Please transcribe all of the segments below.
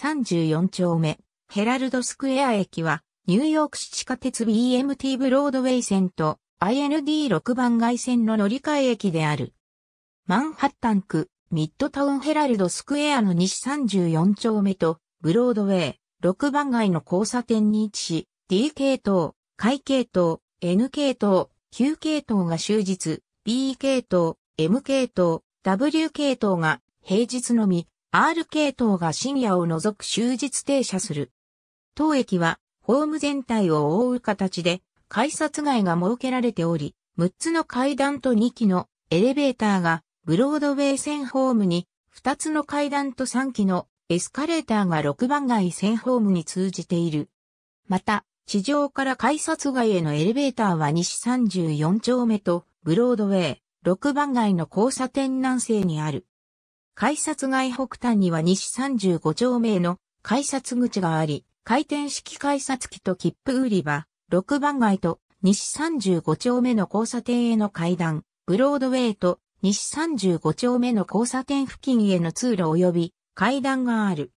34丁目、ヘラルドスクエア駅は、ニューヨーク市地下鉄 BMT ブロードウェイ線と IND6 番街線の乗り換え駅である。マンハッタン区、ミッドタウンヘラルドスクエアの西34丁目と、ブロードウェイ、6番街の交差点に位置し、D 系統、海系統、N 系統、Q 系統が終日、B 系統、M 系統、W 系統が平日のみ、R 系統が深夜を除く終日停車する。当駅は、ホーム全体を覆う形で、改札外が設けられており、6つの階段と2機のエレベーターが、ブロードウェイ線ホームに、2つの階段と3機のエスカレーターが6番街線ホームに通じている。また、地上から改札外へのエレベーターは西34丁目と、ブロードウェイ、6番街の交差点南西にある。改札外北端には西35丁目の改札口があり、回転式改札機と切符売り場、6番街と西35丁目の交差点への階段、ブロードウェイと西35丁目の交差点付近への通路及び階段がある。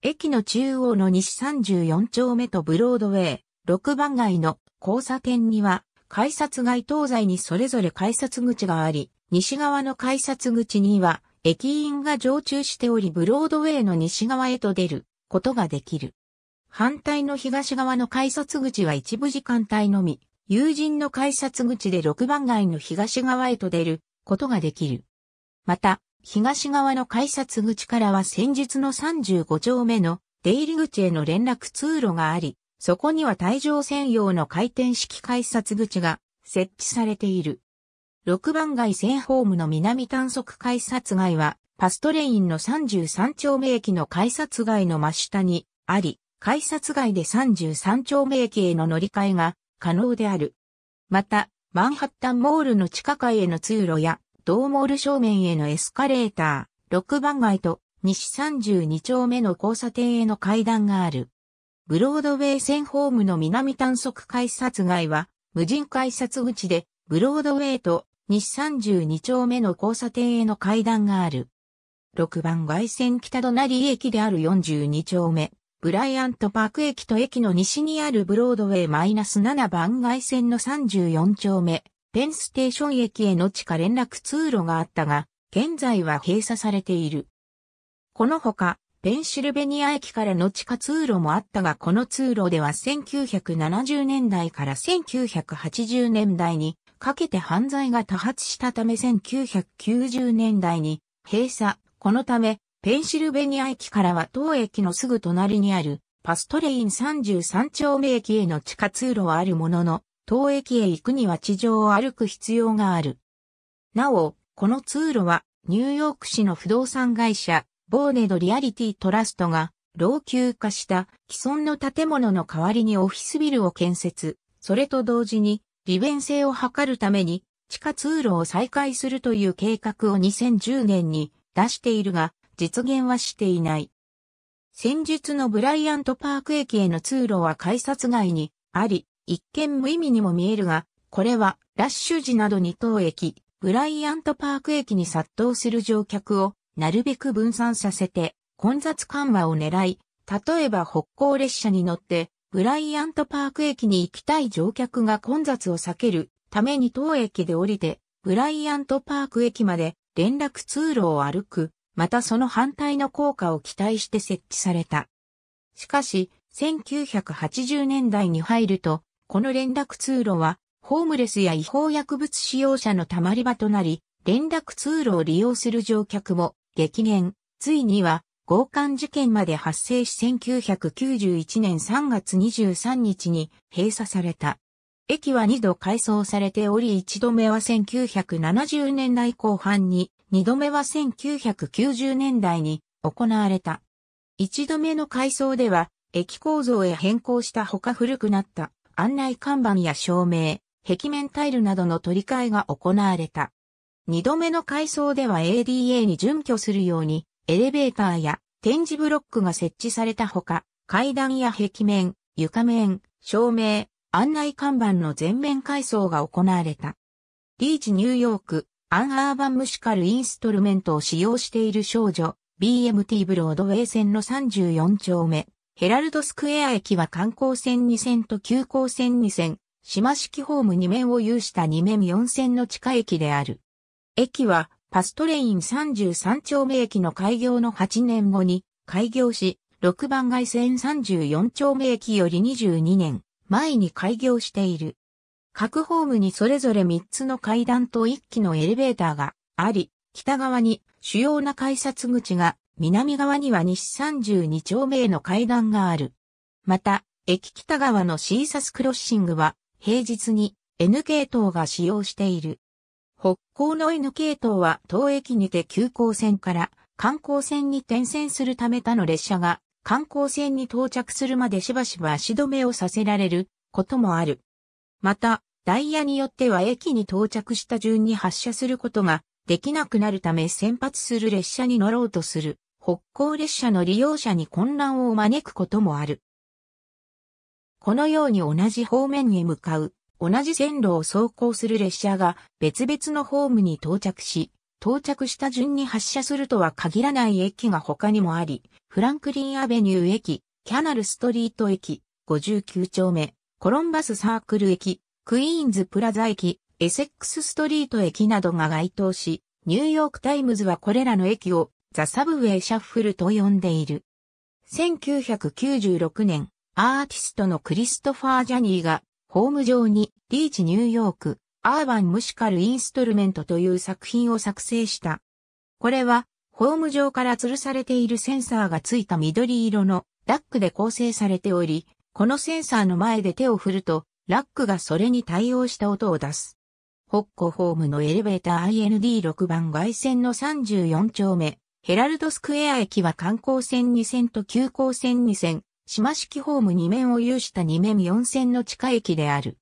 駅の中央の西34丁目とブロードウェイ、6番街の交差点には、改札外東西にそれぞれ改札口があり、西側の改札口には、駅員が常駐しておりブロードウェイの西側へと出ることができる。反対の東側の改札口は一部時間帯のみ、友人の改札口で6番街の東側へと出ることができる。また、東側の改札口からは先日の35丁目の出入り口への連絡通路があり、そこには退場専用の回転式改札口が設置されている。6番街線ホームの南短足改札街は、パストレインの33丁目駅の改札街の真下にあり、改札街で33丁目駅への乗り換えが可能である。また、マンハッタンモールの地下街への通路や、同モール正面へのエスカレーター、6番街と西32丁目の交差点への階段がある。ブロードウェイ線ホームの南短足改札街は、無人改札口で、ブロードウェイと西32丁目の交差点への階段がある。6番外線北隣駅である42丁目、ブライアントパーク駅と駅の西にあるブロードウェイマイナス -7 番外線の34丁目、ペンステーション駅への地下連絡通路があったが、現在は閉鎖されている。このほか、ペンシルベニア駅からの地下通路もあったがこの通路では1970年代から1980年代にかけて犯罪が多発したため1990年代に閉鎖。このため、ペンシルベニア駅からは当駅のすぐ隣にあるパストレイン33丁目駅への地下通路はあるものの、当駅へ行くには地上を歩く必要がある。なお、この通路はニューヨーク市の不動産会社、ボーネドリアリティトラストが老朽化した既存の建物の代わりにオフィスビルを建設、それと同時に利便性を図るために地下通路を再開するという計画を2010年に出しているが実現はしていない。先日のブライアントパーク駅への通路は改札外にあり、一見無意味にも見えるが、これはラッシュ時などに当駅、ブライアントパーク駅に殺到する乗客をなるべく分散させて混雑緩和を狙い、例えば北高列車に乗ってブライアントパーク駅に行きたい乗客が混雑を避けるために当駅で降りて、ブライアントパーク駅まで連絡通路を歩く、またその反対の効果を期待して設置された。しかし、1980年代に入ると、この連絡通路は、ホームレスや違法薬物使用者の溜まり場となり、連絡通路を利用する乗客も激減、ついには強姦事件まで発生し1991年3月23日に閉鎖された。駅は2度改装されており1度目は1970年代後半に、2度目は1990年代に行われた。1度目の改装では駅構造へ変更したほか古くなった案内看板や照明、壁面タイルなどの取り替えが行われた。2度目の改装では ADA に準拠するようにエレベーターや展示ブロックが設置されたほか、階段や壁面、床面、照明、案内看板の全面改装が行われた。リーチニューヨーク、アンアーバンムシカルインストルメントを使用している少女、BMT ブロードウェイ線の34丁目、ヘラルドスクエア駅は観光線2線と急行線2線、島式ホーム2面を有した2面4線の地下駅である。駅はパストレイン33丁目駅の開業の8年後に開業し、6番街線34丁目駅より22年前に開業している。各ホームにそれぞれ3つの階段と1機のエレベーターがあり、北側に主要な改札口が、南側には西32丁目への階段がある。また、駅北側のシーサスクロッシングは平日に N 系統が使用している。北港の N 系統は当駅にて急行線から観光線に転線するため他の列車が観光線に到着するまでしばしば足止めをさせられることもある。また、ダイヤによっては駅に到着した順に発車することができなくなるため先発する列車に乗ろうとする北港列車の利用者に混乱を招くこともある。このように同じ方面に向かう同じ線路を走行する列車が別々のホームに到着し、到着した順に発車するとは限らない駅が他にもあり、フランクリンアベニュー駅、キャナルストリート駅、59丁目、コロンバスサークル駅、クイーンズプラザ駅、エセックスストリート駅などが該当し、ニューヨークタイムズはこれらの駅をザ・サブウェイ・シャッフルと呼んでいる。1996年、アーティストのクリストファー・ジャニーがホーム上にリーチニューヨーク、アーバン・ムシカル・インストルメントという作品を作成した。これは、ホーム上から吊るされているセンサーがついた緑色のラックで構成されており、このセンサーの前で手を振ると、ラックがそれに対応した音を出す。ホッコホームのエレベーター IND6 番外線の34丁目、ヘラルドスクエア駅は観光線2線と急行線2線、島式ホーム2面を有した2面4線の地下駅である。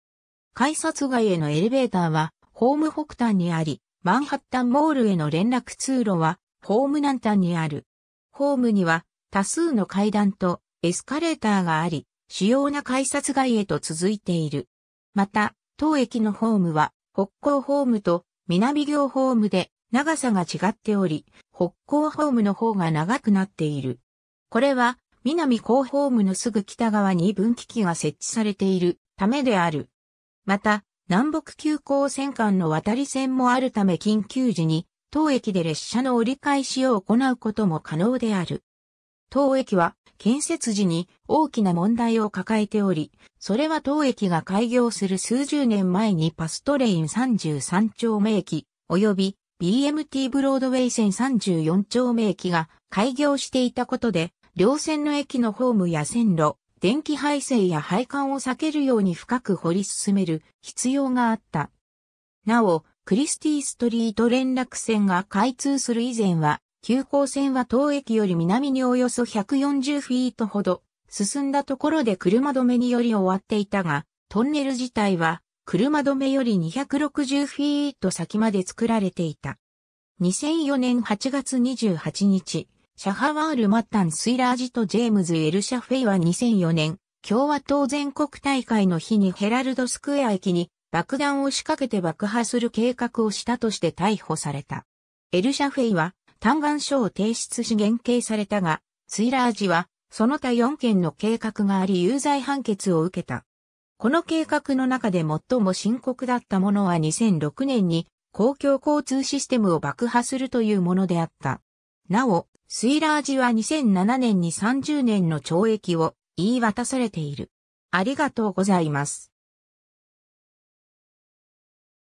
改札外へのエレベーターは、ホーム北端にあり、マンハッタンモールへの連絡通路は、ホーム南端にある。ホームには、多数の階段とエスカレーターがあり、主要な改札外へと続いている。また、当駅のホームは、北港ホームと南行ホームで長さが違っており、北港ホームの方が長くなっている。これは、南高ホームのすぐ北側に分岐器が設置されているためである。また、南北急行線間の渡り線もあるため緊急時に、当駅で列車の折り返しを行うことも可能である。当駅は建設時に大きな問題を抱えており、それは当駅が開業する数十年前にパストレイン33丁目駅、及び BMT ブロードウェイ線34丁目駅が開業していたことで、両線の駅のホームや線路、電気配線や配管を避けるように深く掘り進める必要があった。なお、クリスティストリート連絡線が開通する以前は、急行線は当駅より南におよそ140フィートほど進んだところで車止めにより終わっていたが、トンネル自体は車止めより260フィート先まで作られていた。2004年8月28日、シャハワール・マッタン・スイラージとジェームズ・エル・シャフェイは2004年、共和党全国大会の日にヘラルド・スクエア駅に爆弾を仕掛けて爆破する計画をしたとして逮捕された。エル・シャフェイは、嘆願書を提出し減刑されたが、スイラージは、その他4件の計画があり有罪判決を受けた。この計画の中で最も深刻だったものは2006年に公共交通システムを爆破するというものであった。なお、スイラージは2007年に30年の懲役を言い渡されている。ありがとうございます。